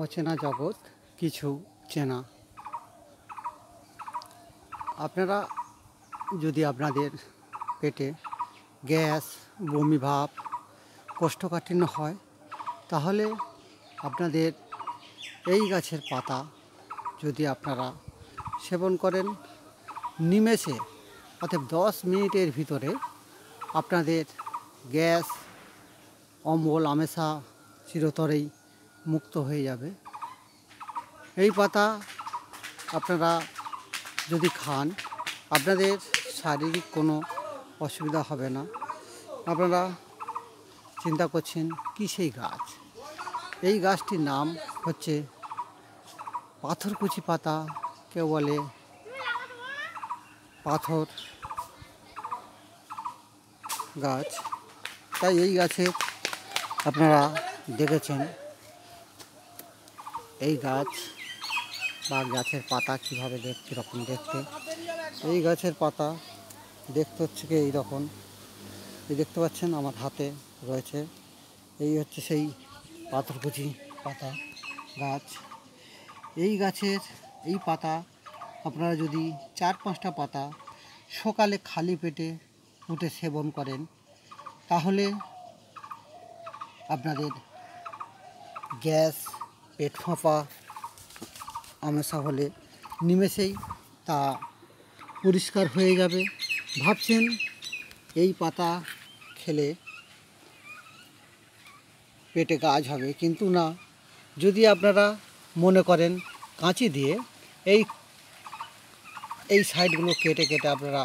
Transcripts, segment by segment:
অচেনা জগৎ কিছু চেনা আপনারা যদি আপনাদের পেটে গ্যাস বমি ভাব কোষ্ঠকাঠিন্য হয় তাহলে আপনাদের এই গাছের পাতা যদি আপনারা সেবন করেন নিমেষে অর্থাৎ দশ মিনিটের ভিতরে আপনাদের গ্যাস অম্বল আমেশা চিরতরেই মুক্ত হয়ে যাবে এই পাতা আপনারা যদি খান আপনাদের শারীরিক কোনো অসুবিধা হবে না আপনারা চিন্তা করছেন কি সেই গাছ এই গাছটির নাম হচ্ছে পাথরকুচি পাতা কেউ বলে পাথর গাছ তাই এই গাছের আপনারা দেখেছেন এই গাছ বা গাছের পাতা কীভাবে দেখ কীরকম দেখতে এই গাছের পাতা দেখতে হচ্ছে কি এইরকম এই দেখতে পাচ্ছেন আমার হাতে রয়েছে এই হচ্ছে সেই পাথরকুচি পাতা গাছ এই গাছের এই পাতা আপনারা যদি চার পাঁচটা পাতা সকালে খালি পেটে উঠে সেবন করেন তাহলে আপনাদের গ্যাস পেট ফাঁপা আমেশা হলে নিমেষেই তা পরিষ্কার হয়ে যাবে ভাবছেন এই পাতা খেলে পেটে কাজ হবে কিন্তু না যদি আপনারা মনে করেন কাঁচি দিয়ে এই এই সাইডগুলো কেটে কেটে আপনারা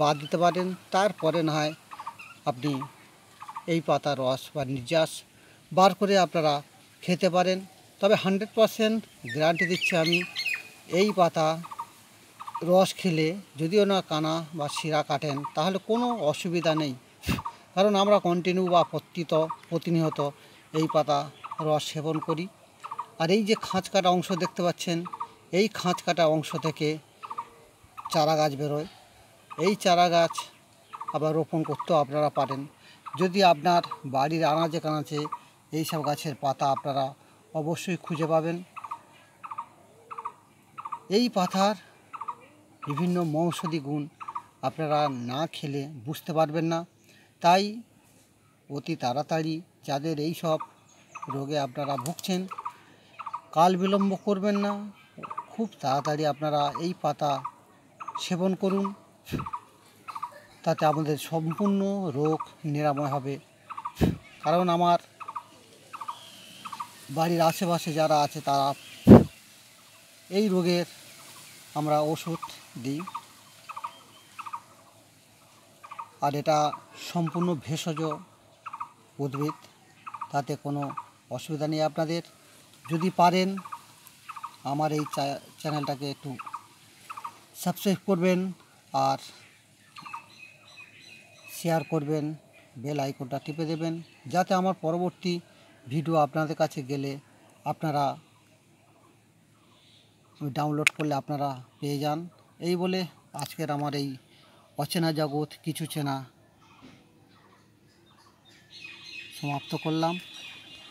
বাদ দিতে পারেন তারপরে না হয় আপনি এই পাতা রস বা নির্যাস বার করে আপনারা খেতে পারেন তবে হান্ড্রেড পারসেন্ট গ্যারান্টি দিচ্ছি আমি এই পাতা রস খেলে যদিও না কানা বা শিরা কাটেন তাহলে কোনো অসুবিধা নেই কারণ আমরা কন্টিনিউ বা প্রত্যিত প্রতিনিয়ত এই পাতা রস সেবন করি আর এই যে খাঁচ কাটা অংশ দেখতে পাচ্ছেন এই খাঁচ কাটা অংশ থেকে চারা গাছ বেরোয় এই চারা গাছ আবার রোপণ করতেও আপনারা পারেন যদি আপনার বাড়ির আনাচে কানাচে এইসব গাছের পাতা আপনারা অবশ্যই খুঁজে পাবেন এই পাতার বিভিন্ন মৌষধি গুণ আপনারা না খেলে বুঝতে পারবেন না তাই অতি তাড়াতাড়ি যাদের এই সব রোগে আপনারা ভুগছেন কাল বিলম্ব করবেন না খুব তাড়াতাড়ি আপনারা এই পাতা সেবন করুন তাতে আমাদের সম্পূর্ণ রোগ নিরাময় হবে কারণ আমার বাড়ির আশেপাশে যারা আছে তারা এই রোগের আমরা ওষুধ দিই আর এটা সম্পূর্ণ ভেষজ উদ্ভিদ তাতে কোনো অসুবিধা নেই আপনাদের যদি পারেন আমার এই চ্যানেলটাকে একটু সাবস্ক্রাইব করবেন আর শেয়ার করবেন বেল আইকনটা টিপে দেবেন যাতে আমার পরবর্তী ভিডিও আপনাদের কাছে গেলে আপনারা ডাউনলোড করলে আপনারা পেয়ে যান এই বলে আজকের আমার এই অচেনা জগৎ কিছু চেনা সমাপ্ত করলাম